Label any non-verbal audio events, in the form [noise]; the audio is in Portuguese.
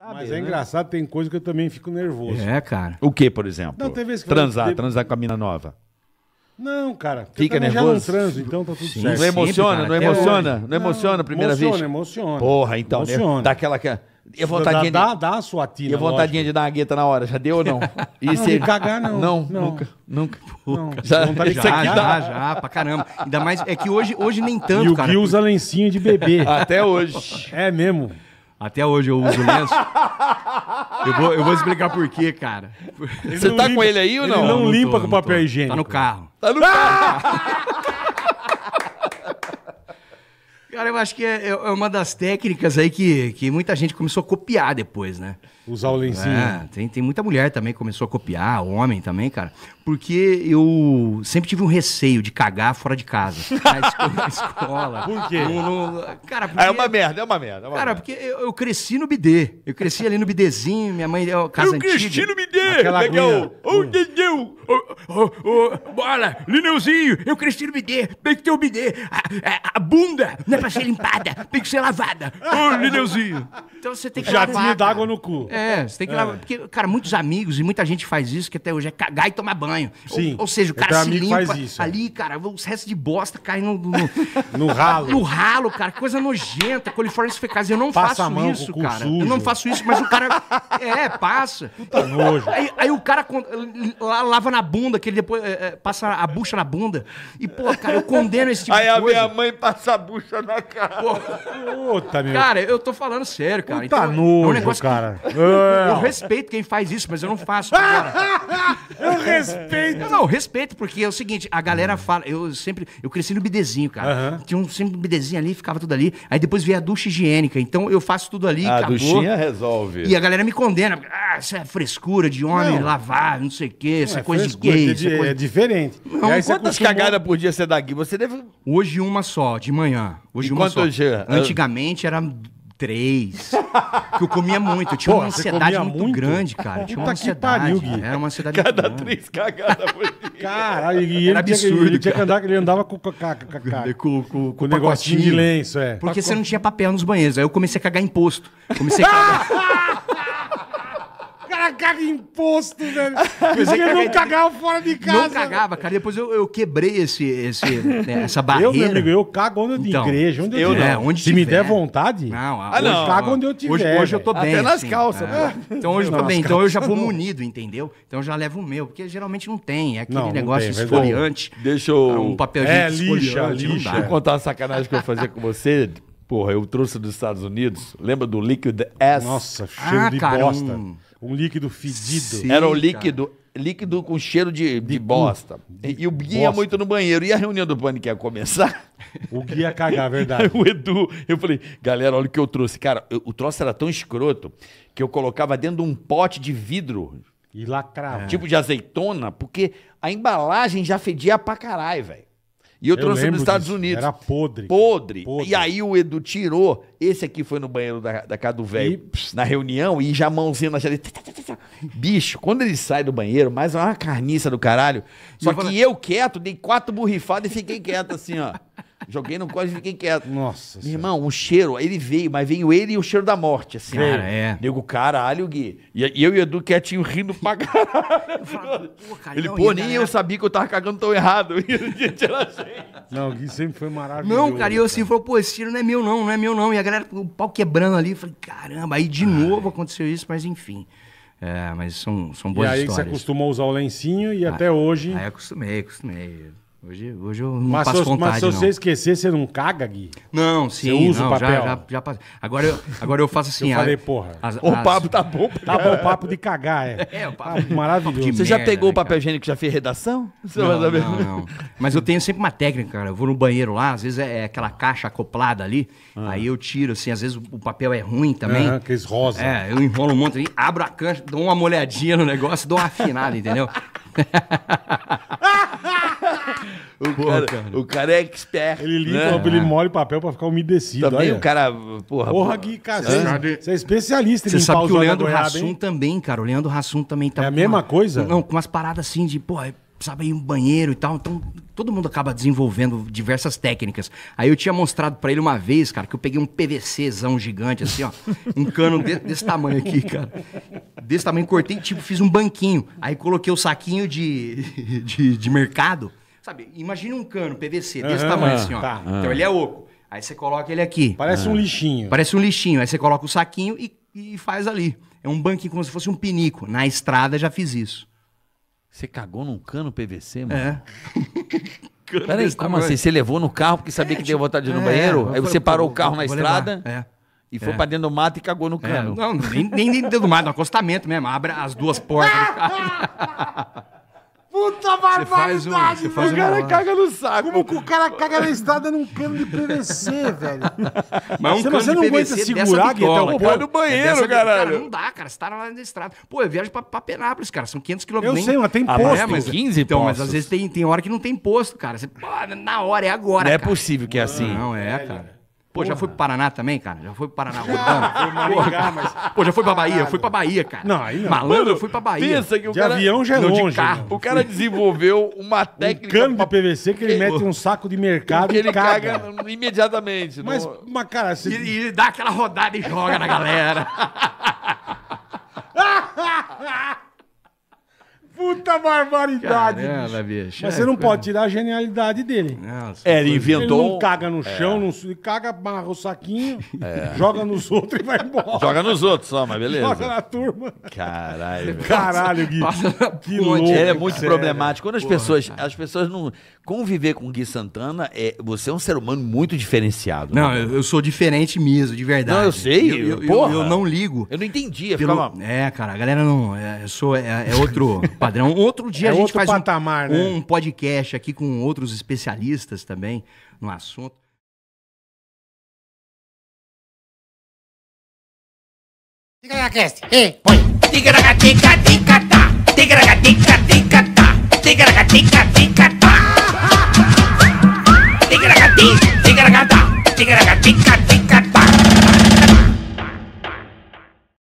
Sabe, Mas é né? engraçado, tem coisa que eu também fico nervoso. É, cara. O que, por exemplo? Não, tem vezes que transar, eu... transar com a mina nova. Não, cara. Fica nervoso. Já não transo, então tá tudo Sim, certo. Não emociona, Sempre, não emociona, não, não emociona a primeira emociona, vez. Emociona, emociona. Porra, então, né? emociona. né? Dá aquela e a vontade dá, de... dá, a sua tina, E a vontade de dar uma gueta na hora, já deu ou não? [laughs] Ah, e não, cê... cagar não. Não, não. nunca, nunca. Não. Já, já, já, já, já, pra caramba. Ainda mais, é que hoje, hoje nem tanto, e o cara. o Gui usa lencinho de bebê. Até hoje. É mesmo. Até hoje eu uso lenço. eu, vou, eu vou explicar por quê, cara. Você tá limpa, com ele aí ou não? Ele não, não limpa tô, com papel tô. higiênico. Tá no carro. Tá no ah! carro. Cara, eu acho que é, é, é, uma das técnicas aí que, que muita gente começou a copiar depois, né? Usar o lencinho. É, tem, tem muita mulher também que começou a copiar, homem também, cara. Porque eu sempre tive um receio de cagar fora de casa. [laughs] Na escola. Por quê? No, no, cara, é porque, é uma merda, é uma merda. É uma cara, merda. porque eu, eu, cresci no bidê. Eu cresci ali no bidêzinho, minha mãe... Eu, casa eu antiga, cresci no bidê! Legal! Ô, Dedeu! Ô, ô, bola! Lineuzinho! Eu cresci no bidê! Tem que ter o bidê! A, a, é, a bunda! Né? pra ser limpada, tem que ser lavada. Ô, Lineuzinho! Então você tem que Já lavar. Jatinho d'água no cu. É, você tem que lavar. É. Porque, cara, muitos amigos e muita gente faz isso que até hoje é cagar e tomar banho. Sim. Ou, ou seja, o cara se limpa faz isso, é. ali, cara, os restos de bosta caem no, no, no ralo. No ralo, cara, coisa nojenta, coliformes fecais. Eu não passa faço mão, isso, cara. Sujo. Eu não faço isso, mas o cara. É, passa. Puta nojo. Aí, aí o cara lava na bunda, que ele depois é, é, passa a bucha na bunda. E, pô, cara, eu condeno esse tipo aí de coisa. Aí a minha mãe passa a bucha na né, cara? Puta, meu. Cara, eu tô falando sério, cara. Puta então, nojo, é um cara. Que... eu é. respeito quem faz isso, mas eu não faço, cara. [laughs] respeito. Não, não, respeito, porque é o seguinte, a galera fala, eu sempre, eu cresci no bidezinho, cara. Uhum. Tinha um, sempre um bidezinho ali, ficava tudo ali. Aí depois veio a ducha higiênica, então eu faço tudo ali, a ah, acabou. duchinha resolve. E a galera me condena, ah, essa é frescura de homem, não. lavar, não sei o quê, essa é, é coisa de gay. É é de, coisa... É diferente. Não, aí, quantas acostumou... cagadas por dia você dá aqui? Você deve... Hoje uma só, de manhã. Hoje e uma só. Antigamente era três. que eu comia muito. Eu tinha uma ansiedade muito, muito, grande, cara. Eu tinha uma ansiedade. Pariu, era uma ansiedade Cada três cagadas por dia. [laughs] e era absurdo, ele, tinha que andar, ele andava com, com, com, com, com o negocinho de lenço, é. Porque você não tinha papel nos banheiros. Aí eu comecei a cagar imposto. Comecei a [laughs] cagar cara caga imposto, velho. você [laughs] eu não cagava fora de casa. Não né? cagava, cara. Depois eu, eu quebrei esse, esse, né, essa barreira. Eu, meu amigo, eu cago onde eu então, igreja, onde eu, eu tiver. É, onde Se tiver. me der vontade, não, ah, não, eu cago onde eu tiver. Hoje, hoje eu tô bem. Até nas calças. Ah, então hoje eu tô bem. Então eu já vou munido, entendeu? Então eu já levo o meu, porque geralmente não tem. É aquele não, negócio tem, é esfoliante. Deixa ah, eu... Um papelzinho é, lixa, lixa. Deixa eu contar uma sacanagem que eu fazia com você. Porra, eu trouxe dos Estados Unidos. Lembra do Liquid S? Nossa, cheiro ah, de cara, bosta. Um líquido fedido. Sim, Era o líquido, cara. líquido com cheiro de, de, de bosta. De e o Gui ia muito no banheiro. E a reunião do pânico ia começar? O Gui ia cagar, [laughs] verdade. o Edu, eu falei, galera, olha o que eu trouxe. Cara, eu, o troço era tão escroto que eu colocava dentro de um pote de vidro. E lacrava. Tipo de azeitona, porque a embalagem já fedia pra caralho, velho. E eu, eu trouxe nos Estados disso. Unidos. Era podre. podre. podre. E aí o Edu tirou. Esse aqui foi no banheiro da, da casa do velho, na reunião, e já mãozinha na chave. Bicho, quando ele sai do banheiro, mais é uma carniça do caralho. Só que eu quieto, dei quatro borrifadas e fiquei quieto assim, ó. Joguei no código e fiquei quieto. Nossa. Meu irmão, o cheiro, ele veio, mas veio ele e o cheiro da morte, assim. Cara, é. Nego, caralho, Gui. E eu e o Edu quietinho rindo pra caralho. falo, pô, cara, ele, pô, nem eu sabia que eu tava cagando tão errado. [laughs] Assim. não, o Gui sempre foi maravilhoso. Não, cara, e eu assim, falou, pô, esse cheiro não é meu não, não é meu não. E a galera, o pau quebrando ali, eu falei, caramba, aí de Ai. novo aconteceu isso, mas enfim. É, mas são, são boas histórias. E aí histórias. você acostumou a usar o lencinho e ah, até hoje... Aí acostumei, acostumei. Hoje, hoje eu não mas passo se, vontade, Mas se você esquecer, você não caga, Gui? Não, sim. Você usa não, o papel? Já, já, já agora, eu, agora eu faço assim... eu falei, porra. As, as, o papo tá bom. Tá bom, o papo de cagar, é. [laughs] É, o papo ah, maravilhoso. Papo você merda, já pegou né, o papel higiênico já fez redação? Você não, não, não, Mas eu tenho sempre uma técnica, cara. Eu vou no banheiro lá, às vezes é, é aquela caixa acoplada ali, ah. aí eu tiro, assim, às vezes o papel é ruim também. Ah, aqueles rosa. É, eu enrolo um monte ali, abro a caixa, dou uma molhadinha no negócio, dou uma afinada, entendeu? [laughs] o, porra, cara, cara. o cara é expert. Ele limpa, né? ele molha o papel pra ficar umedecido. Também o cara. Porra, porra Gui, cara. É- você, é especialista em Você sabe que o Leandro Rassum também, cara. O Leandro Rassum também tá. É a mesma uma, coisa? Não, com umas paradas assim de, porra sabe aí um banheiro e tal. Então, todo mundo acaba desenvolvendo diversas técnicas. Aí eu tinha mostrado para ele uma vez, cara, que eu peguei um PVCzão gigante, assim, ó. Um cano de, desse tamanho aqui, cara. Desse tamanho, cortei, tipo, fiz um banquinho. Aí coloquei o saquinho de, de, de mercado Sabe, imagina um cano PVC desse tamanho assim, ó. tá. Então ele é oco. Aí você coloca ele aqui. Parece um lixinho. Parece um lixinho. Aí você coloca o saquinho e, e faz ali. É um banquinho como se fosse um pinico. Na estrada já fiz isso. Você cagou num cano PVC, mano? É. [laughs] Cano Peraí, como tamanho. assim? Você levou no carro porque sabia que tinha vontade de ir no É, banheiro? Aí você parou o carro na levar. estrada É. e foi é. pra dentro do mato e cagou no É, cano. não, nem, nem dentro do mato, no acostamento mesmo. Abre as duas portas. do carro. [laughs] Puta barbaridade, um, O cara caga no saco. Como que o cara caga na estrada num cano de PVC, [laughs] velho? Mas um você, cano você não de PVC aguenta segurar que até o pô no banheiro, é caralho. Cara, não dá, cara. Você tá lá na estrada. Pô, eu viajo pra, pra Penápolis, cara. São 500 quilômetros. Eu sei, mas tem ah, posto. Ah, é, mas 15 então, postos. Mas às vezes tem, tem hora que não tem posto, cara. Você, pô, na hora, é agora, Não é cara. é possível que é assim. não é, cara. Pô, Porra. já fui pro Paraná também, cara? Já fui pro Paraná [laughs] rodando. Maringá, mas... Pô, já fui pra Bahia, fui pra Bahia, cara. Não, aí não. Malandro, eu fui pra Bahia. Pensa que o de cara... avião já é não, longe. Carro. O cara desenvolveu uma técnica... Um cano de PVC que ele mete um saco de mercado e ele caga. imediatamente. Mas, mas cara... Você... E, e dá aquela rodada e joga na galera. [laughs] Puta barbaridade. Caramba, bicho. Mas é, você não é, pode tirar a genialidade dele. Nossa, é, ele inventou. Ele não caga no é. chão, é. não, caga, barra o saquinho, [laughs] é. joga nos outros e vai embora. Joga nos outros só, mas beleza. Joga na turma. Caralho. [laughs] Caralho, Gui. que louco. Ele é muito cara. problemático. Quando as Porra, pessoas, cara. as pessoas não. Conviver com o Gui Santana, é, você é um ser humano muito diferenciado. Não, né? eu, eu, sou diferente mesmo, de verdade. Não, eu sei. Eu, eu, eu não ligo. Eu não entendi. Pelo, ficava... É, cara, a galera não. eu sou. É, é outro. [laughs] padrão. Outro dia é a gente faz patamar, um, né? um podcast aqui com outros especialistas também no assunto. Tica na cast, ei, põe. Tica na tica,